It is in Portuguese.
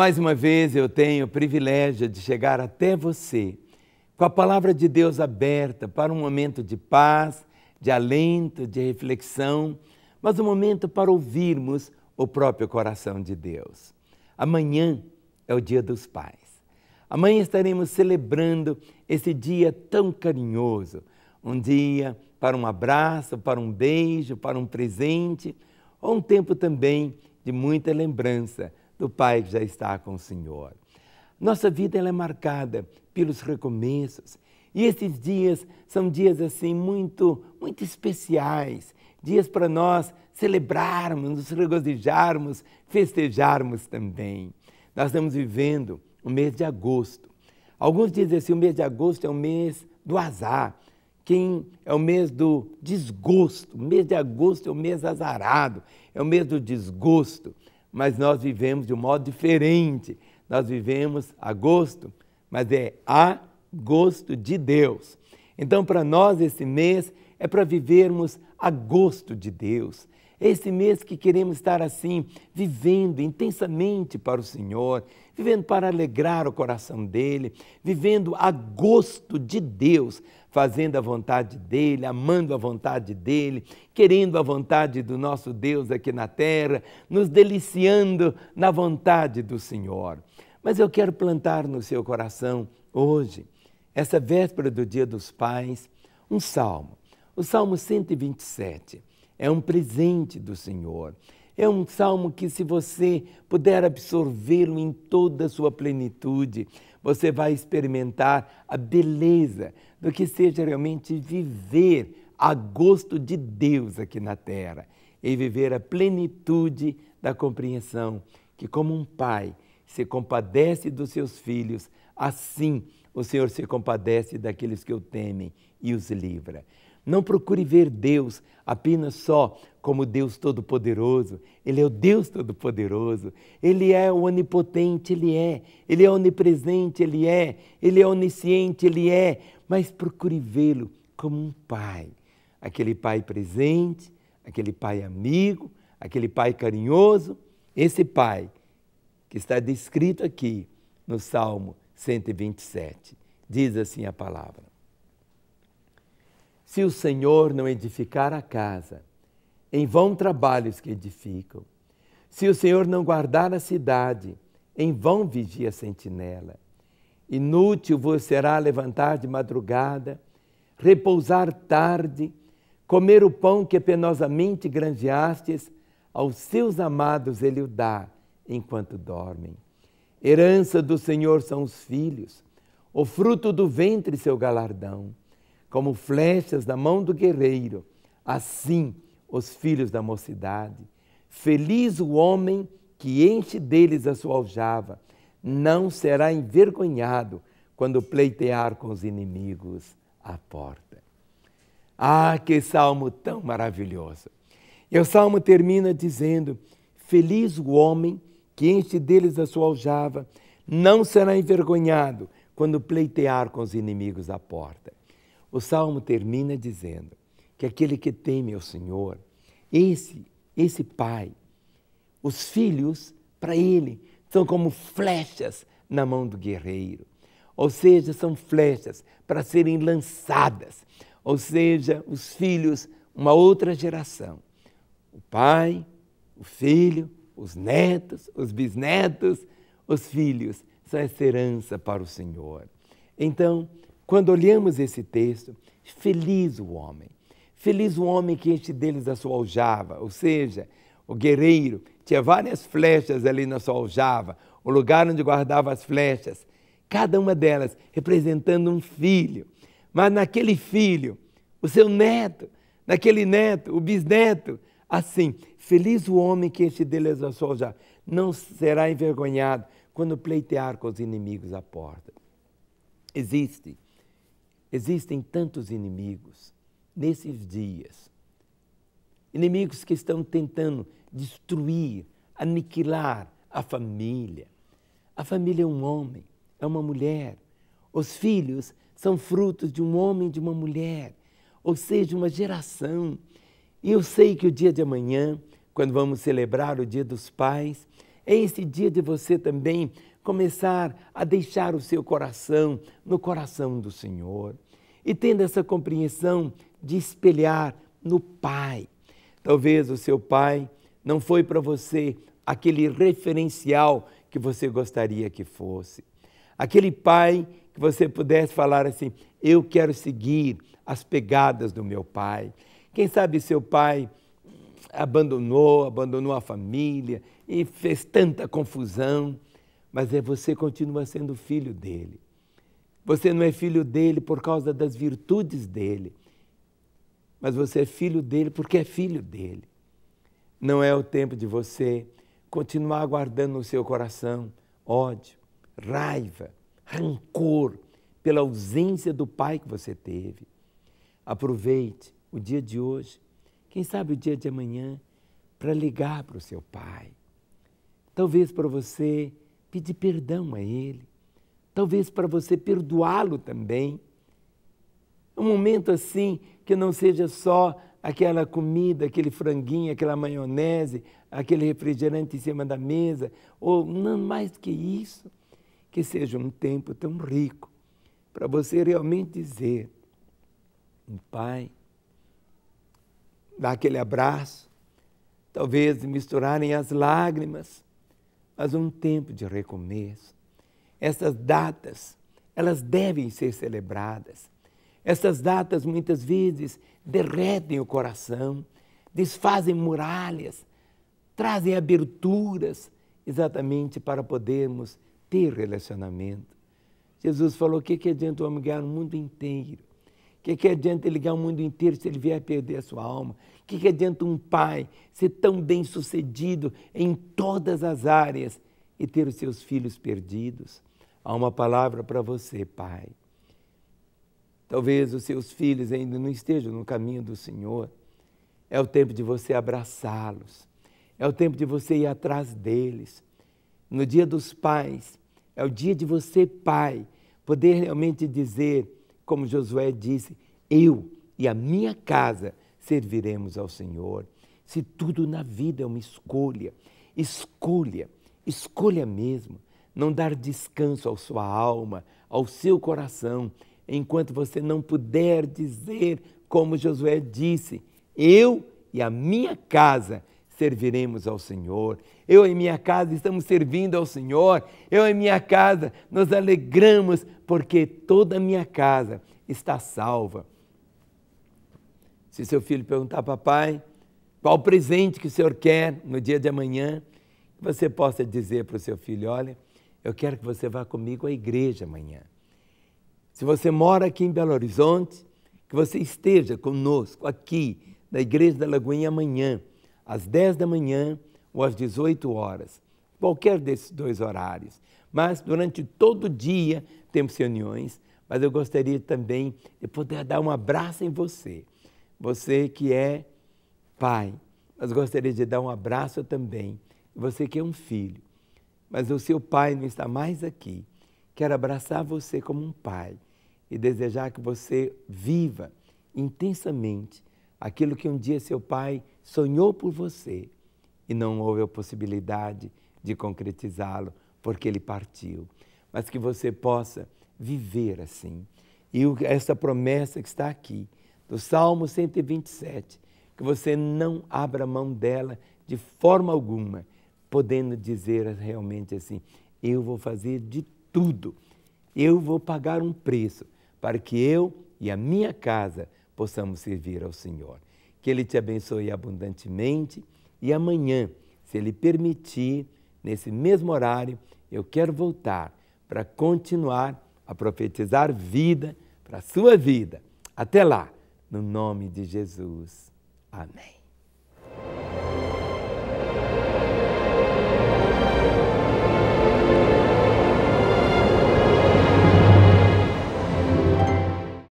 Mais uma vez eu tenho o privilégio de chegar até você com a palavra de Deus aberta para um momento de paz, de alento, de reflexão, mas um momento para ouvirmos o próprio coração de Deus. Amanhã é o Dia dos Pais. Amanhã estaremos celebrando esse dia tão carinhoso, um dia para um abraço, para um beijo, para um presente, ou um tempo também de muita lembrança do Pai que já está com o Senhor. Nossa vida ela é marcada pelos recomeços. E esses dias são dias assim muito, muito especiais, dias para nós celebrarmos, nos regozijarmos, festejarmos também. Nós estamos vivendo o mês de agosto. Alguns dizem assim, o mês de agosto é o mês do azar, quem é o mês do desgosto. O mês de agosto é o mês azarado, é o mês do desgosto mas nós vivemos de um modo diferente. Nós vivemos a gosto, mas é a gosto de Deus. Então, para nós, esse mês é para vivermos a gosto de Deus. É Esse mês que queremos estar assim, vivendo intensamente para o Senhor, vivendo para alegrar o coração dele, vivendo a gosto de Deus, fazendo a vontade dele, amando a vontade dele, querendo a vontade do nosso Deus aqui na terra, nos deliciando na vontade do Senhor. Mas eu quero plantar no seu coração hoje, essa véspera do Dia dos Pais, um salmo. O Salmo 127 é um presente do Senhor. É um salmo que, se você puder absorvê-lo em toda a sua plenitude, você vai experimentar a beleza do que seja realmente viver a gosto de Deus aqui na terra e viver a plenitude da compreensão que, como um pai se compadece dos seus filhos, assim o Senhor se compadece daqueles que o temem e os livra. Não procure ver Deus apenas só como Deus Todo-Poderoso. Ele é o Deus Todo-Poderoso. Ele é o onipotente, ele é. Ele é onipresente, ele é. Ele é onisciente, ele é. Mas procure vê-lo como um pai. Aquele pai presente, aquele pai amigo, aquele pai carinhoso. Esse pai que está descrito aqui no Salmo 127. Diz assim a palavra. Se o Senhor não edificar a casa, em vão trabalhos que edificam. Se o Senhor não guardar a cidade, em vão vigia a sentinela. Inútil vos será levantar de madrugada, repousar tarde, comer o pão que penosamente granjeastes, aos seus amados ele o dá enquanto dormem. Herança do Senhor são os filhos, o fruto do ventre seu galardão como flechas na mão do guerreiro. Assim, os filhos da mocidade. Feliz o homem que enche deles a sua aljava, não será envergonhado quando pleitear com os inimigos à porta. Ah, que salmo tão maravilhoso! E o salmo termina dizendo: Feliz o homem que enche deles a sua aljava, não será envergonhado quando pleitear com os inimigos à porta. O salmo termina dizendo que aquele que teme ao Senhor, esse, esse pai, os filhos para ele são como flechas na mão do guerreiro. Ou seja, são flechas para serem lançadas. Ou seja, os filhos, uma outra geração. O pai, o filho, os netos, os bisnetos, os filhos, são essa herança para o Senhor. Então, quando olhamos esse texto, feliz o homem. Feliz o homem que enche deles a sua aljava, ou seja, o guerreiro tinha várias flechas ali na sua aljava, o lugar onde guardava as flechas, cada uma delas representando um filho. Mas naquele filho, o seu neto, naquele neto, o bisneto, assim, feliz o homem que enche deles a sua aljava, não será envergonhado quando pleitear com os inimigos à porta. Existe Existem tantos inimigos nesses dias. Inimigos que estão tentando destruir, aniquilar a família. A família é um homem, é uma mulher. Os filhos são frutos de um homem e de uma mulher, ou seja, uma geração. E eu sei que o dia de amanhã, quando vamos celebrar o Dia dos Pais, é esse dia de você também começar a deixar o seu coração no coração do Senhor e tendo essa compreensão de espelhar no Pai. Talvez o seu Pai não foi para você aquele referencial que você gostaria que fosse. Aquele Pai que você pudesse falar assim: Eu quero seguir as pegadas do meu Pai. Quem sabe seu Pai abandonou, abandonou a família, e fez tanta confusão, mas é você continua sendo filho dele. Você não é filho dele por causa das virtudes dele, mas você é filho dele porque é filho dele. Não é o tempo de você continuar guardando no seu coração ódio, raiva, rancor pela ausência do pai que você teve. Aproveite o dia de hoje, quem sabe o dia de amanhã, para ligar para o seu pai Talvez para você pedir perdão a Ele. Talvez para você perdoá-lo também. Um momento assim que não seja só aquela comida, aquele franguinho, aquela maionese, aquele refrigerante em cima da mesa, ou não mais que isso, que seja um tempo tão rico para você realmente dizer, pai, dar aquele abraço, talvez misturarem as lágrimas, mas um tempo de recomeço. Essas datas, elas devem ser celebradas. Essas datas muitas vezes derretem o coração, desfazem muralhas, trazem aberturas, exatamente para podermos ter relacionamento. Jesus falou: o que, que adianta o homem ganhar o mundo inteiro o que, que adianta ele ganhar o mundo inteiro se ele vier perder a sua alma? O que, que adianta um pai ser tão bem sucedido em todas as áreas e ter os seus filhos perdidos? Há uma palavra para você, pai. Talvez os seus filhos ainda não estejam no caminho do Senhor. É o tempo de você abraçá-los. É o tempo de você ir atrás deles. No dia dos pais, é o dia de você, pai, poder realmente dizer como Josué disse: Eu e a minha casa serviremos ao Senhor. Se tudo na vida é uma escolha, escolha, escolha mesmo, não dar descanso à sua alma, ao seu coração, enquanto você não puder dizer, como Josué disse: Eu e a minha casa serviremos ao Senhor. Eu e minha casa estamos servindo ao Senhor. Eu e minha casa nos alegramos porque toda a minha casa está salva. Se seu filho perguntar, papai, qual o presente que o senhor quer no dia de amanhã, você possa dizer para o seu filho: olha, eu quero que você vá comigo à igreja amanhã. Se você mora aqui em Belo Horizonte, que você esteja conosco aqui na Igreja da Lagoinha amanhã às 10 da manhã ou às 18 horas, qualquer desses dois horários. Mas durante todo o dia temos reuniões, mas eu gostaria também de poder dar um abraço em você. Você que é pai, mas gostaria de dar um abraço também. Você que é um filho, mas o seu pai não está mais aqui. Quero abraçar você como um pai e desejar que você viva intensamente aquilo que um dia seu pai sonhou por você e não houve a possibilidade de concretizá-lo porque ele partiu. Mas que você possa viver assim. E essa promessa que está aqui, do Salmo 127, que você não abra mão dela de forma alguma, podendo dizer realmente assim: eu vou fazer de tudo, eu vou pagar um preço para que eu e a minha casa possamos servir ao Senhor que Ele te abençoe abundantemente e amanhã, se Ele permitir, nesse mesmo horário, eu quero voltar para continuar a profetizar vida para a sua vida. Até lá, no nome de Jesus. Amém.